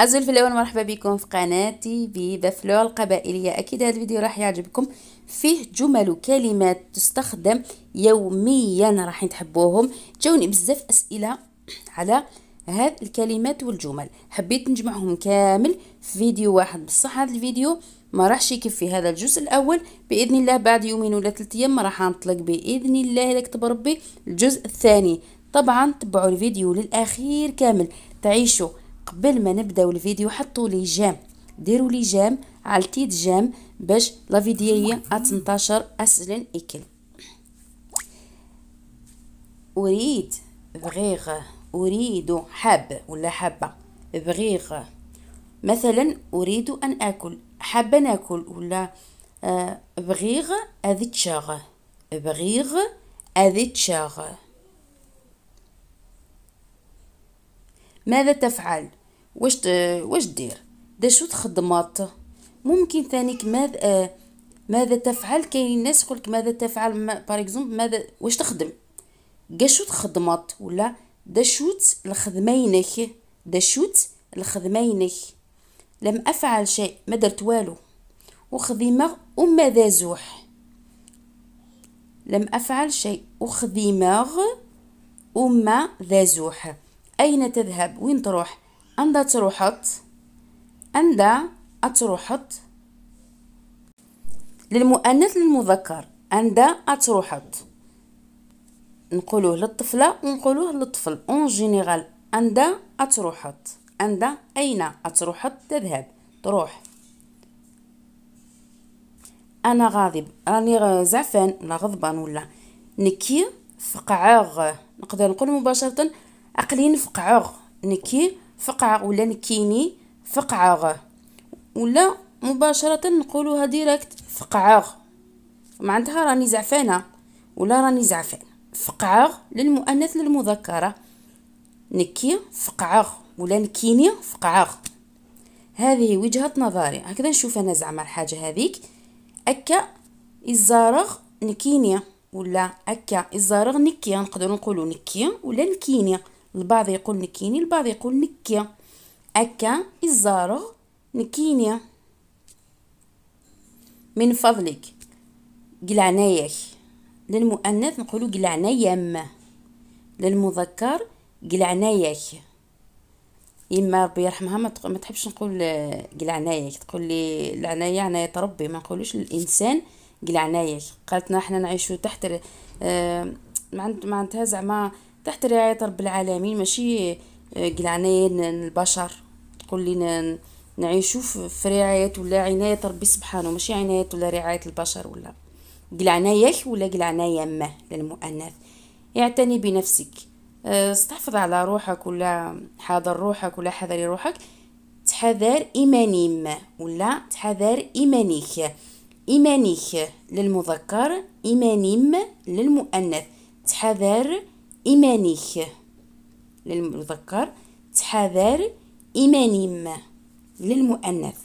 أزول في الاول مرحبا بكم في قناتي ببفلو القبائليه اكيد هذا الفيديو راح يعجبكم فيه جمل وكلمات تستخدم يوميا راح تحبوهم جوني بزاف اسئله على هاد الكلمات والجمل حبيت نجمعهم كامل في فيديو واحد بصح هذا الفيديو ما راحش يكفي هذا الجزء الاول باذن الله بعد يومين ولا ثلاثة ايام راح نطلق باذن الله الا كتب ربي الجزء الثاني طبعا تبعوا الفيديو للاخير كامل تعيشوا قبل ما نبداو الفيديو حطوا لي جام ديروا لي جام تيت جام باش لا فيديو هي 18 اكل اريد بغيغ اريد حاب ولا حابه بغيغ مثلا اريد ان اكل حابه ناكل ولا آه، بغيغ اذيتشاغ تشاغ بغيغ اذ ماذا تفعل واش واش دير دا شو تخدمات ممكن ثانيك ماذا آه، ماذا تفعل كاين الناس يقولك ماذا تفعل ما بار ماذا واش تخدم قشوت خدمات ولا دشوت لخدمينك دشوت الخدمينك لم افعل شيء ما درت والو وخديمة وما زوح لم افعل شيء وخديمة وما ذا زوح أين تذهب وين تروح أندا تروحت أندا أتروحت للمؤنث للمذكر أندا أتروحت نقولوه للطفلة ونقوله للطفل اون جينيرال أندا أتروحت أندا أين أتروحت تذهب تروح أنا غاضب راني زعفان ولا غضبان ولا نكي فقعاغ نقدر نقول مباشرة عقلي نفقعوغ نكي فقعغ ولا نكيني فقعغ ولا مباشرة نقولوها ديريكت فقعغ معنتها راني زعفانة ولا راني زعفان فقعغ للمؤنث للمذكرة نكي فقعغ ولا نكيني فقعغ هذه وجهة نظري هكذا نشوف أنا زعما الحاجة هذيك أكا الزارغ نكيني ولا أكا الزارغ نكيا نقدر نقولو نكيا ولا نكيني البعض يقول نكيني البعض يقول نكيا أكا الزارغ نكيني من فضلك قلعنايك للمؤنث نقولو قلعنايم للمذكر قلعنايك يما ربي يرحمها ما, ما تحبش نقول آه، قلعنايك تقول لي العناية عناية ربي ما نقولوش الإنسان قلعنايك قالتنا احنا نعيشو تحت آه ما عندها زعما تحت رعاية رب العالمين ماشي آه، قلعنين البشر تقول لنا نعيشو في رعاية ولا عناية ربي سبحانه ماشي عناية ولا رعاية البشر ولا قلعنايك ولا قلعنايا ما للمؤنث اعتني بنفسك آه، استحفظ على روحك ولا حاضر روحك ولا حذري روحك تحذر إيماني ما ولا تحذر إيمانيك إيمانيك للمذكر إيمانيم للمؤنث تحذر إيماني للمذكر تحذر إيمانيم للمؤنث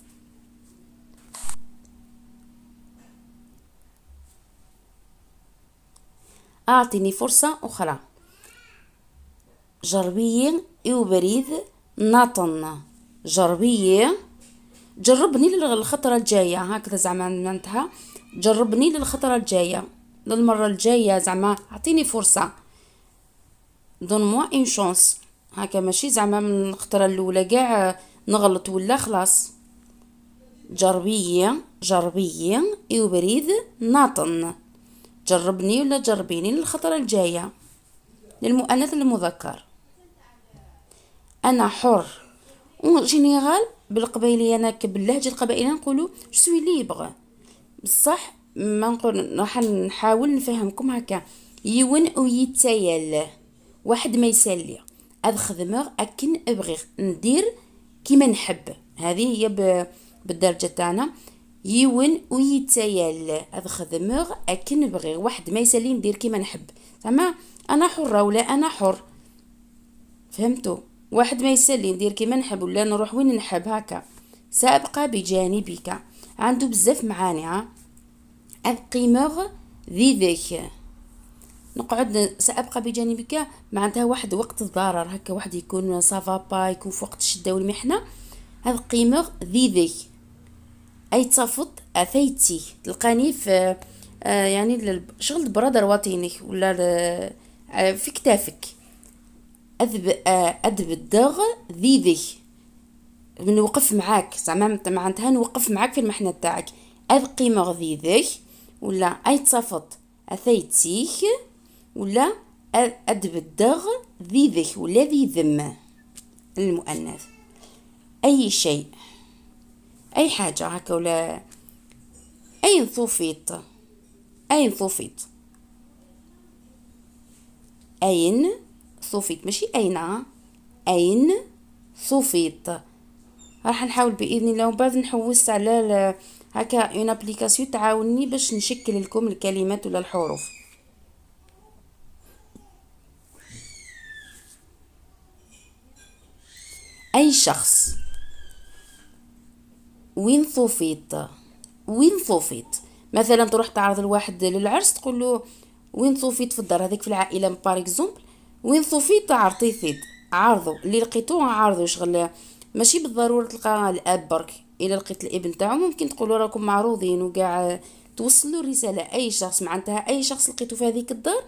أعطيني فرصة أخرى جربية إوبريد ناطن جربية جربني للخطرة الجاية هكذا زعما معناتها جربني للخطرة الجاية للمرة الجاية زعما أعطيني فرصة دون موا اون شونس هكا ماشي زعما من الخطره الاولى كاع نغلط ولا خلاص جربيه جربيه يبريد ناطن جربني ولا جربيني للخطره الجايه للمؤنث المذكر انا حر اون جينيرال بالقبايليه انا باللهجه القبائليه نقولوا جو سوي ليبغ بصح ما نقول راح نحاول نفهمكم هكا يون او يتايل واحد ما يسالي اذ خدمه اكن ابغي ندير كيما نحب هذه هي بالدرجه تاعنا يون ويتيال اذ خدمه اكن ابغي واحد ما يسالي ندير كيما نحب زعما انا حره ولا انا حر فهمتوا واحد ما يسالي ندير كيما نحب ولا نروح وين نحب هكا سأبقى بجانبك عنده بزاف معاني ها أبقي ذي ذيك نقعد سأبقى بجانبك معناتها واحد وقت الضرر هكا واحد يكون سافا با يكون في وقت الشدة والمحنة هذا قيمغ ذي ذي أي تصفط أثيتي تلقاني في آه يعني شغل برادر واطيني ولا آه، في كتافك أذب آه أدب الدغ ذي ذي نوقف معاك زعما معناتها نوقف معاك في المحنة تاعك أذ قيمة ذي ذي ولا أي تصفط أثيتيه ولا أدبدغ ذيذك ولا ذي ذمه المؤنث أي شيء أي حاجة هكا ولا أين ثفيت أين ثفيت أين صوفيت ماشي أين أين صوفيت راح نحاول بإذن الله ومن بعد نحوس على هكا اون ابليكاسيون تعاوني باش نشكل لكم الكلمات ولا الحروف أي شخص وين صوفيت وين صوفيت مثلا تروح تعرض الواحد للعرس تقول له وين صوفيت في الدار هذيك في العائله بار اكزومبل وين صوفيت عرضي ثيد عرضو اللي لقيتوه عرضو شغل ماشي بالضروره تلقى الاب برك الا لقيت الابن تاعو ممكن تقولوا راكم معروضين وكاع توصلوا الرساله اي شخص معنتها اي شخص لقيتو في هذيك الدار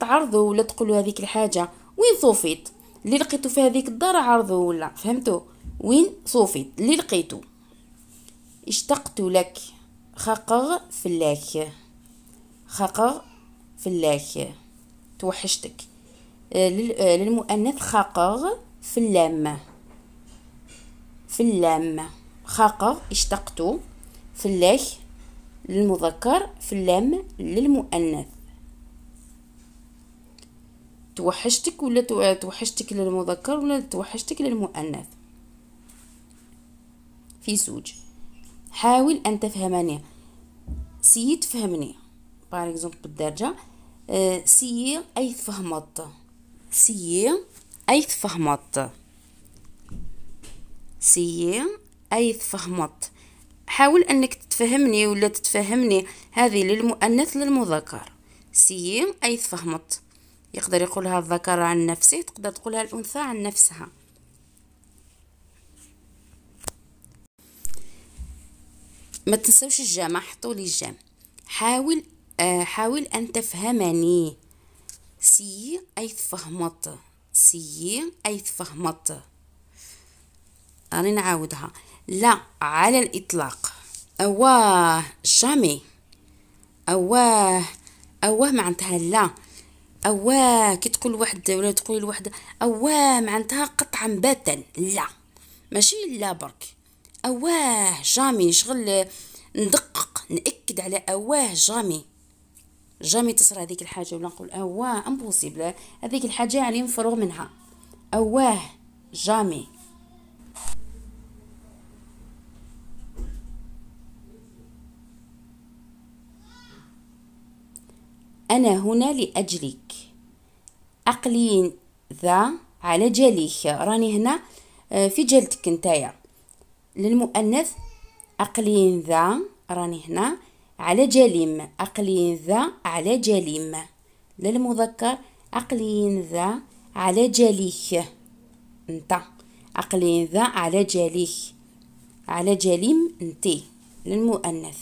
تعرضوا ولا تقولوا هذيك الحاجه وين صوفيت اللي لقيتو في هذيك الدار عرضه ولا فهمتو وين صوفي اللي لقيتو اشتقت لك خقر فلاك خقر فلاك توحشتك آه، آه، للمؤنث خقر في اللام في اللام خقر اشتقت فلاك للمذكر في اللام للمؤنث توحشتك ولا توحشتك للمذكر ولا توحشتك للمؤنث في زوج حاول أن تفهمني سي تفهمني بار اكزومبل بالدارجة آه، سي أي تفهمت سي أي تفهمت سي أي تفهمت حاول أنك تتفهمني ولا تتفهمني هذه للمؤنث للمذكر سي أي تفهمت يقدر يقولها الذكر عن نفسه تقدر تقولها الأنثى عن نفسها ما تنسوش الجامع حطوا لي الجام حاول آه حاول أن تفهمني سي أي تفهمت سي أي تفهمت راني نعاودها لا على الإطلاق أواه جامي أواه أواه معناتها لا اواه كي تقول لواحد ولا تقول لواحد اواه معناتها قطعا باتا لا ماشي لا برك اواه جامي شغل ندقق ناكد على اواه جامي جامي تصرى هذيك الحاجه ولا نقول اواه امبوسيبل هذيك الحاجه يعني مفروغ منها اواه جامي أنا هنا لأجلك أقلين ذا على جليك راني هنا آه، في جلدك نتايا للمؤنث أقلين ذا راني هنا على جليم أقلين ذا على جليم للمذكر أقلين ذا على جليك نتا أقلين ذا على جليك على جليم نتي للمؤنث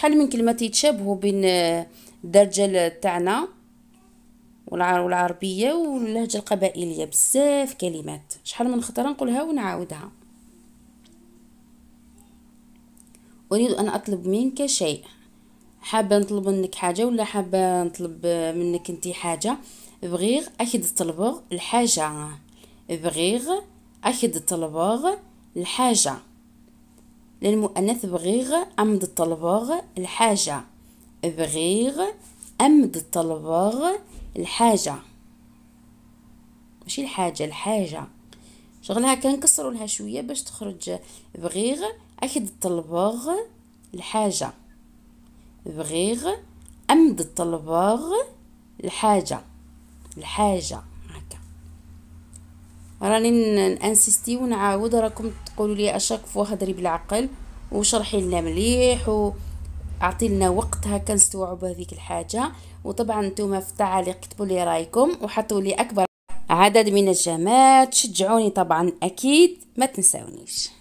شحال من كلمه تيتشابهوا بين آه، الدرجه تاعنا والعربيه واللهجه القبائليه بزاف كلمات شحال من خطره نقولها ونعاودها اريد ان اطلب منك شيء حابه نطلب منك حاجه ولا حابه نطلب منك انت حاجه بغيغ اكيد طلبغ الحاجه بغيغ اكيد طلبغ الحاجه للمؤنث بغيغ أمد الطلباغ الحاجة بغيغ أمد الطلباغ الحاجة ماشي الحاجة الحاجة شغلها كنكسروا لها شوية باش تخرج بغيغ أكد الطلباغ الحاجة بغيغ أمد الطلباغ الحاجة الحاجة راني انسيستي ونعاود راكم تقولوا لي اشاك فوا هضري بالعقل وشرحي لنا مليح و اعطي لنا وقت هكا نستوعب هذيك الحاجه وطبعا نتوما في التعاليق كتبوا لي رايكم وحطوا لي اكبر عدد من الجماد شجعوني طبعا اكيد ما تنساونيش